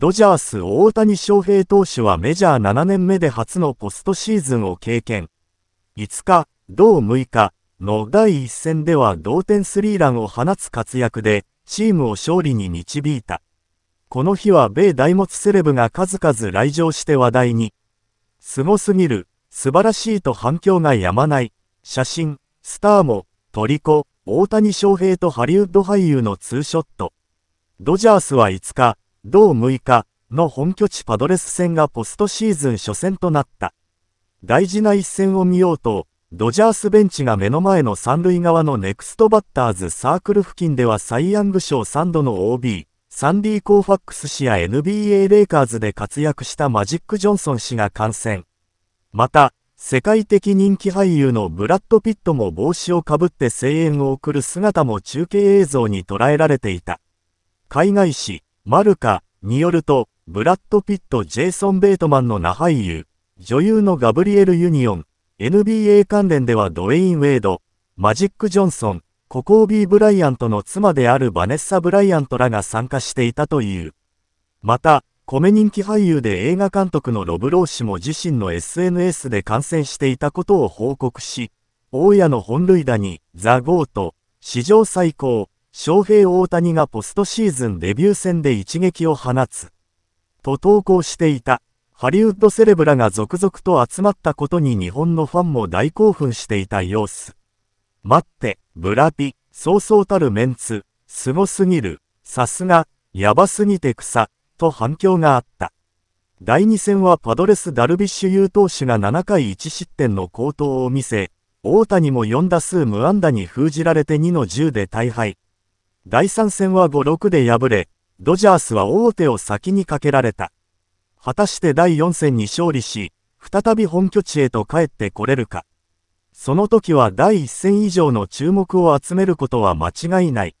ドジャース大谷翔平投手はメジャー7年目で初のポストシーズンを経験。5日、同6日の第1戦では同点スリーランを放つ活躍で、チームを勝利に導いた。この日は米大物セレブが数々来場して話題に。凄すぎる、素晴らしいと反響が止まない。写真、スターも、トリコ、大谷翔平とハリウッド俳優のツーショット。ドジャースは5日、同6日の本拠地パドレス戦がポストシーズン初戦となった。大事な一戦を見ようと、ドジャースベンチが目の前の三塁側のネクストバッターズサークル付近ではサイ・ヤング賞3度の OB、サンディ・コーファックス氏や NBA レイカーズで活躍したマジック・ジョンソン氏が観戦。また、世界的人気俳優のブラッド・ピットも帽子をかぶって声援を送る姿も中継映像に捉えられていた。海外史。マルカによると、ブラッド・ピット・ジェイソン・ベートマンの名俳優、女優のガブリエル・ユニオン、NBA 関連ではドウェイン・ウェイド、マジック・ジョンソン、ココービー・ブライアントの妻であるバネッサ・ブライアントらが参加していたという。また、米人気俳優で映画監督のロブロー氏も自身の SNS で感染していたことを報告し、大家の本塁打に、ザ・ゴート、史上最高、翔平大谷がポストシーズンデビュー戦で一撃を放つ。と投稿していた、ハリウッドセレブらが続々と集まったことに日本のファンも大興奮していた様子。待って、ブラピ、そうそうたるメンツ、凄すぎる、さすが、やばすぎて草、と反響があった。第2戦はパドレス・ダルビッシュ有投手が7回1失点の好投を見せ、大谷も4打数無安打に封じられて2の10で大敗。第3戦は5-6で敗れ、ドジャースは大手を先にかけられた。果たして第4戦に勝利し、再び本拠地へと帰ってこれるか。その時は第1戦以上の注目を集めることは間違いない。